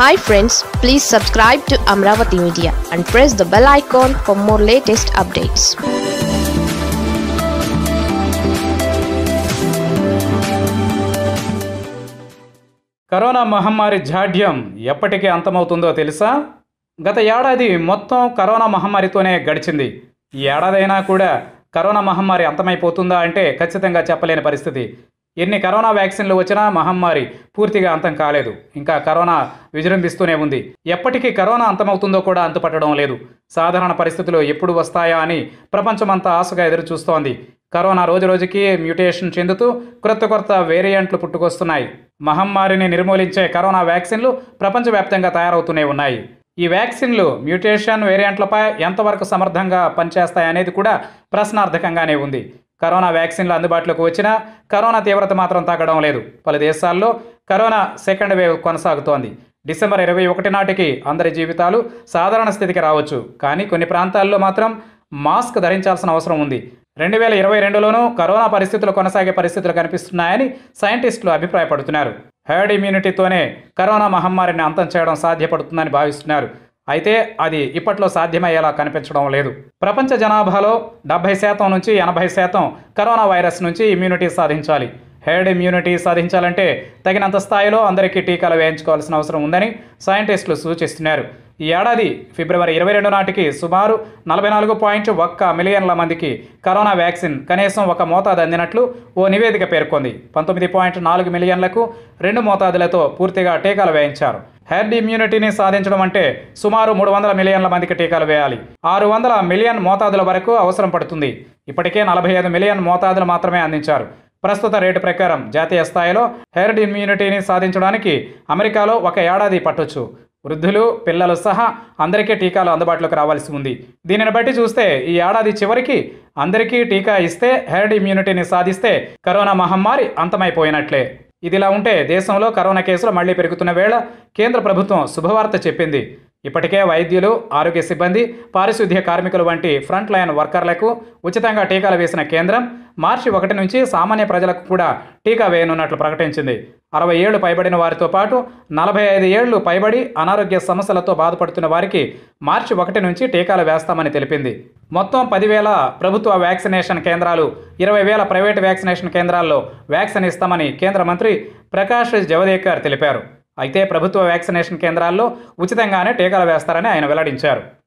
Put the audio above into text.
hi friends please subscribe to Amaravati media and press the bell icon for more latest updates corona మహమ్మారి జాడ్యం ఎప్పటికీ అంతమవుతుందో తెలుసా గత ఏడాది మొత్తం కరోనా మహమ్మారితోనే గడిచింది ఈ ఏడాదైనా కూడా కరోనా మహమ్మారి అంతమైపోతుందా అంటే ఖచ్చితంగా చెప్పలేని పరిస్థితి ఎన్ని కరోనా వ్యాక్సిన్లు వచ్చినా మహమ్మారి పూర్తిగా అంతం కాలేదు ఇంకా కరోనా విజృంభిస్తూనే ఉంది ఎప్పటికీ కరోనా అంతమవుతుందో కూడా అంతుపట్టడం లేదు సాధారణ పరిస్థితులు ఎప్పుడు వస్తాయా అని ప్రపంచమంతా ఆశగా ఎదురుచూస్తోంది కరోనా రోజురోజుకి మ్యూటేషన్ చెందుతూ క్రొత్త కొత్త వేరియంట్లు పుట్టుకొస్తున్నాయి మహమ్మారిని నిర్మూలించే కరోనా వ్యాక్సిన్లు ప్రపంచవ్యాప్తంగా తయారవుతూనే ఉన్నాయి ఈ వ్యాక్సిన్లు మ్యూటేషన్ వేరియంట్లపై ఎంతవరకు సమర్థంగా పనిచేస్తాయనేది కూడా ప్రశ్నార్థకంగానే ఉంది కరోనా వ్యాక్సిన్లు అందుబాటులోకి వచ్చినా కరోనా తీవ్రత మాత్రం తగ్గడం లేదు పలు దేశాల్లో కరోనా సెకండ్ వేవ్ కొనసాగుతోంది డిసెంబర్ ఇరవై ఒకటి నాటికి అందరి జీవితాలు సాధారణ స్థితికి రావచ్చు కానీ కొన్ని ప్రాంతాల్లో మాత్రం మాస్క్ ధరించాల్సిన అవసరం ఉంది రెండు వేల ఇరవై రెండులోనూ కరోనా పరిస్థితులు కొనసాగే పరిస్థితులు కనిపిస్తున్నాయని సైంటిస్టులు అభిప్రాయపడుతున్నారు హర్డ్ ఇమ్యూనిటీతోనే కరోనా మహమ్మారిని అంతం చేయడం సాధ్యపడుతుందని భావిస్తున్నారు అయితే అది ఇప్పట్లో సాధ్యమయ్యేలా కనిపించడం లేదు ప్రపంచ జనాభాలో డెబ్బై శాతం నుంచి ఎనభై శాతం కరోనా వైరస్ నుంచి ఇమ్యూనిటీ సాధించాలి హెర్డ్ ఇమ్యూనిటీ సాధించాలంటే తగినంత స్థాయిలో అందరికీ టీకాలు వేయించుకోవాల్సిన అవసరం ఉందని సైంటిస్టులు సూచిస్తున్నారు ఈ ఏడాది ఫిబ్రవరి ఇరవై రెండు నాటికి సుమారు నలభై నాలుగు పాయింట్ ఒక్క మిలియన్ల మందికి కరోనా వ్యాక్సిన్ కనీసం ఒక మోతాదు అందినట్లు ఓ నివేదిక పేర్కొంది పంతొమ్మిది పాయింట్ నాలుగు మిలియన్లకు రెండు మోతాదులతో పూర్తిగా టీకాలు వేయించారు హెర్డ్ ఇమ్యూనిటీని సాధించడం అంటే సుమారు మూడు వందల మిలియన్ల మందికి టీకాలు వేయాలి ఆరు వందల మిలియన్ మోతాదుల వరకు అవసరం పడుతుంది ఇప్పటికే నలభై ఐదు మిలియన్ మోతాదులు మాత్రమే అందించారు ప్రస్తుత రేటు ప్రకారం జాతీయ స్థాయిలో హెర్డ్ ఇమ్యూనిటీని సాధించడానికి అమెరికాలో ఒక ఏడాది పట్టొచ్చు వృద్ధులు పిల్లలు సహా అందరికీ టీకాలు అందుబాటులోకి రావాల్సి ఉంది దీనిని బట్టి చూస్తే ఈ ఏడాది చివరికి అందరికీ టీకా ఇస్తే హెర్డ్ ఇమ్యూనిటీని సాధిస్తే కరోనా మహమ్మారి అంతమైపోయినట్లే ఇదిలా ఉంటే దేశంలో కరోనా కేసులు మళ్లీ పెరుగుతున్న వేళ కేంద్ర ప్రభుత్వం శుభవార్త చెప్పింది ఇప్పటికే వైద్యులు ఆరోగ్య సిబ్బంది పారిశుద్ధ్య కార్మికులు వంటి ఫ్రంట్ లైన్ వర్కర్లకు ఉచితంగా టీకాలు వేసిన కేంద్రం మార్చి ఒకటి నుంచి సామాన్య ప్రజలకు కూడా టీకా వేయనున్నట్లు ప్రకటించింది అరవై ఏళ్లు పైబడిన వారితో పాటు నలభై ఐదు ఏళ్లు పైబడి అనారోగ్య సమస్యలతో బాధపడుతున్న వారికి మార్చి ఒకటి నుంచి టీకాలు వేస్తామని తెలిపింది మొత్తం పదివేల ప్రభుత్వ వ్యాక్సినేషన్ కేంద్రాలు ఇరవై వేల ప్రైవేటు వ్యాక్సినేషన్ కేంద్రాల్లో వ్యాక్సిన్ ఇస్తామని కేంద్ర మంత్రి ప్రకాష్ జవదేకర్ తెలిపారు అయితే ప్రభుత్వ వ్యాక్సినేషన్ కేంద్రాల్లో ఉచితంగానే టీకాలు వేస్తారని ఆయన వెల్లడించారు